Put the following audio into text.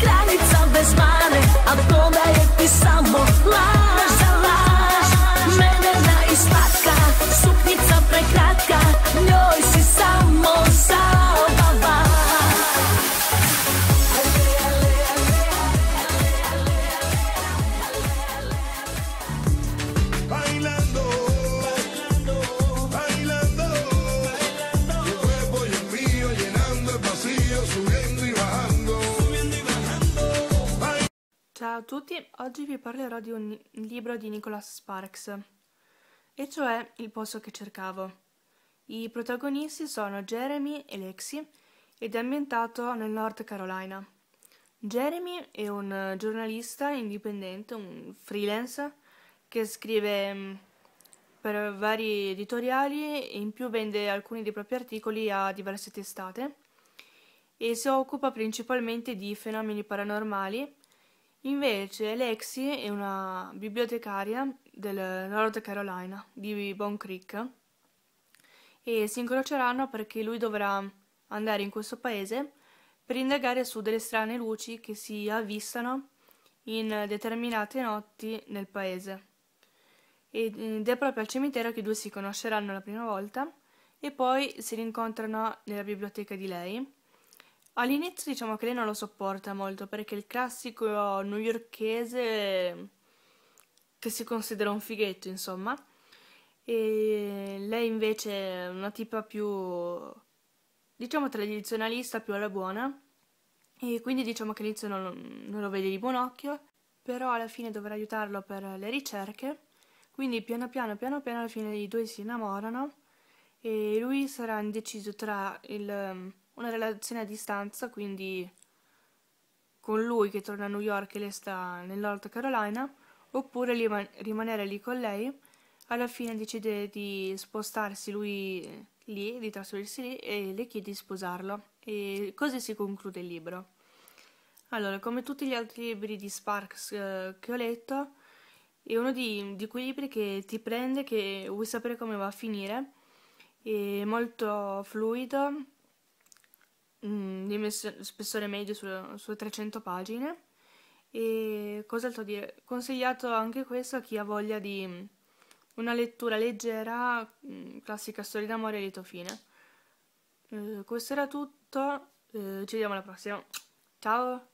granica bez mane, a to da je ti samo Ciao a tutti, oggi vi parlerò di un libro di Nicholas Sparks, e cioè Il posto che cercavo. I protagonisti sono Jeremy e Lexi ed è ambientato nel North Carolina. Jeremy è un giornalista indipendente, un freelance, che scrive mm, per vari editoriali e in più vende alcuni dei propri articoli a diverse testate e si occupa principalmente di fenomeni paranormali Invece Lexi è una bibliotecaria del North Carolina, di Bone Creek, e si incroceranno perché lui dovrà andare in questo paese per indagare su delle strane luci che si avvistano in determinate notti nel paese. Ed è proprio al cimitero che i due si conosceranno la prima volta e poi si rincontrano nella biblioteca di lei All'inizio diciamo che lei non lo sopporta molto perché il classico newyorkese che si considera un fighetto, insomma. E lei invece è una tipa più, diciamo, tradizionalista, più alla buona. E quindi diciamo che all'inizio non, non lo vede di buon occhio, però alla fine dovrà aiutarlo per le ricerche. Quindi piano piano, piano piano, alla fine i due si innamorano e lui sarà indeciso tra il una relazione a distanza, quindi con lui che torna a New York e lei sta nel Carolina, oppure rimanere lì con lei. Alla fine decide di spostarsi lui eh, lì, di trasferirsi lì e le chiede di sposarlo. E così si conclude il libro. Allora, come tutti gli altri libri di Sparks eh, che ho letto, è uno di, di, quei libri che ti prende, che vuoi sapere come va a finire, è molto fluido mh, mm, spessore medio su, su 300 pagine. E cosa altro dire? Consigliato anche questo a chi ha voglia di mm, una lettura leggera, mm, classica storia d'amore e lieto fine. Eh, questo era tutto, eh, ci vediamo alla prossima. Ciao!